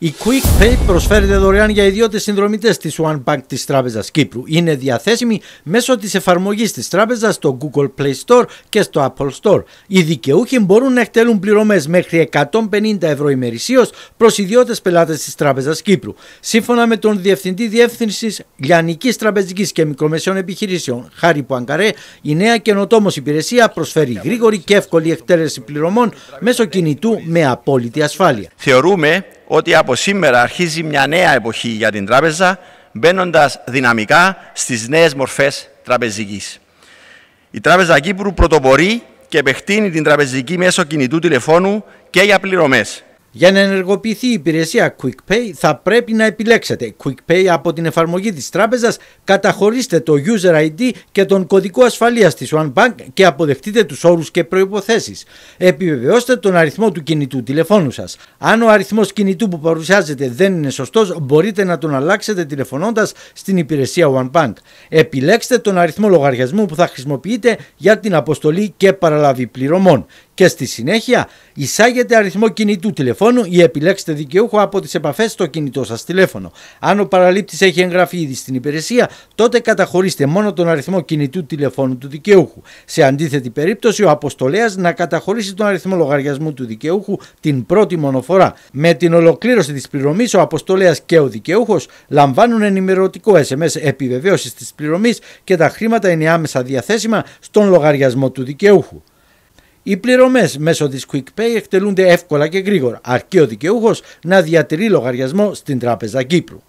Η QuickPay προσφέρεται δωρεάν για ιδιώτες συνδρομητές της One Bank της Τράπεζας Κύπρου. Είναι διαθέσιμη μέσω της εφαρμογής της τράπεζας στο Google Play Store και στο Apple Store. Οι δικαιούχοι μπορούν να εκτελούν πληρωμές μέχρι 150 ευρώ ημερησίως προς ιδιώτες πελάτες της Τράπεζας Κύπρου. Σύμφωνα με τον Διευθυντή Διεύθυνσης Λιανικής Τραπεζικής και Μικρομεσαίων Επιχειρήσεων, Χάρη Πουανκαρέ, η νέα καινοτόμος υπηρεσία προσφέρει γρήγορη και εύκολη εκτέλεση πληρωμών μέσω κινητού με απόλυτη ασφάλεια. Θεωρούμε ότι από σήμερα αρχίζει μια νέα εποχή για την τράπεζα, μπαίνοντας δυναμικά στις νέες μορφές τραπεζικής. Η Τράπεζα Κύπρου πρωτοπορεί και επεκτείνει την τραπεζική μέσω κινητού τηλεφώνου και για πληρωμές. Για να ενεργοποιηθεί η υπηρεσία QuickPay θα πρέπει να επιλέξετε QuickPay από την εφαρμογή της τράπεζας, καταχωρήστε το user ID και τον κωδικό ασφαλείας της OneBank και αποδεχτείτε τους όρους και προϋποθέσεις. Επιβεβαιώστε τον αριθμό του κινητού τηλεφώνου σας. Αν ο αριθμός κινητού που παρουσιάζεται δεν είναι σωστός, μπορείτε να τον αλλάξετε τηλεφωνώντας στην υπηρεσία OneBank. Επιλέξτε τον αριθμό λογαριασμού που θα χρησιμοποιείτε για την αποστολή και παραλαβή πληρωμών και στη συνέχεια εισάγετε αριθμό κινητού τηλεφώνου ή επιλέξτε δικαιούχο από τις επαφές στο κινητό σας τηλέφωνο. Αν ο παραλήπτης έχει εγγραφεί ήδη στην υπηρεσία, τότε καταχωρήστε μόνο τον αριθμό κινητού τηλεφώνου του δικαιούχου. Σε αντίθετη περίπτωση, ο αποστολέας να καταχωρήσει τον αριθμό λογαριασμού του δικαιούχου την πρώτη μονοφορά. Με την ολοκλήρωση της πληρωμής, ο αποστολέας και ο δικαιούχος λαμβάνουν ενημερωτικό SMS επιβεβαίωσης της πληρωμής και τα χρήματα είναι άμεσα διαθέσιμα στον λογαριασμό του δικαιούχου. Οι πληρωμές μέσω της QuickPay εκτελούνται εύκολα και γρήγορα, αρκεί ο δικαιούχος να διατηρεί λογαριασμό στην Τράπεζα Κύπρου.